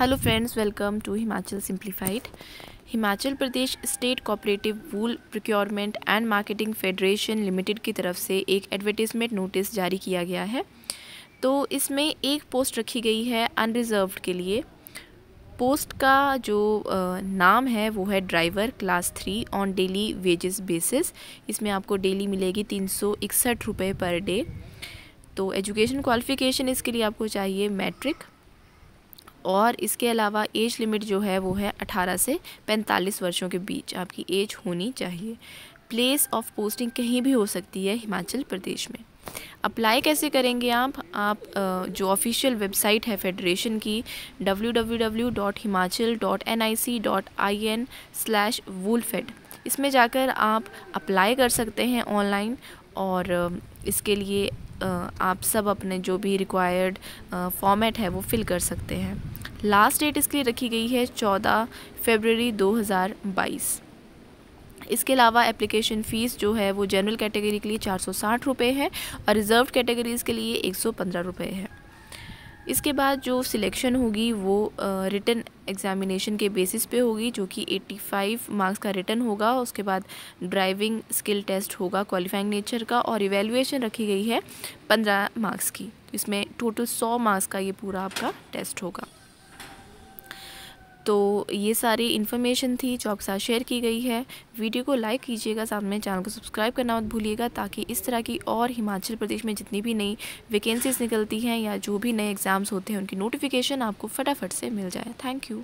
hello friends welcome to Himachal simplified Himachal Pradesh state cooperative wool procurement and marketing federation limited की तरफ से एक advertisement notice जारी किया गया है तो इसमें एक पोस्ट रखी गई है अनरिजर्व के लिए पोस्ट का जो नाम है वो है driver class three on daily wages basis इसमें आपको डेली मिलेगी तीन सौ इकसठ रुपये पर डे तो एजुकेशन क्वालिफ़िकेशन इसके लिए आपको चाहिए मैट्रिक और इसके अलावा एज लिमिट जो है वो है 18 से 45 वर्षों के बीच आपकी एज होनी चाहिए प्लेस ऑफ पोस्टिंग कहीं भी हो सकती है हिमाचल प्रदेश में अप्लाई कैसे करेंगे आप आप जो ऑफिशियल वेबसाइट है फेडरेशन की www.himachal.nic.in/woolfed इसमें जाकर आप अप्लाई कर सकते हैं ऑनलाइन और इसके लिए आप सब अपने जो भी रिक्वायर्ड फॉर्मेट है वो फिल कर सकते हैं लास्ट डेट इसके लिए रखी गई है चौदह फेबररी 2022 इसके अलावा एप्लीकेशन फ़ीस जो है वो जनरल कैटेगरी के लिए चार सौ साठ रुपये है और रिज़र्व कैटेगरीज़ के लिए एक सौ पंद्रह रुपये है इसके बाद जो सिलेक्शन होगी वो रिटर्न एग्ज़ामिनेशन के बेसिस पे होगी जो कि 85 मार्क्स का रिटर्न होगा उसके बाद ड्राइविंग स्किल टेस्ट होगा क्वालिफाइंग नेचर का और इवेलुएशन रखी गई है 15 मार्क्स की इसमें टोटल 100 मार्क्स का ये पूरा आपका टेस्ट होगा तो ये सारी इन्फॉर्मेशन थी जो आपके साथ शेयर की गई है वीडियो को लाइक कीजिएगा साथ में चैनल को सब्सक्राइब करना मत भूलिएगा ताकि इस तरह की और हिमाचल प्रदेश में जितनी भी नई वैकेंसीज निकलती हैं या जो भी नए एग्ज़ाम्स होते हैं उनकी नोटिफिकेशन आपको फटाफट से मिल जाए थैंक यू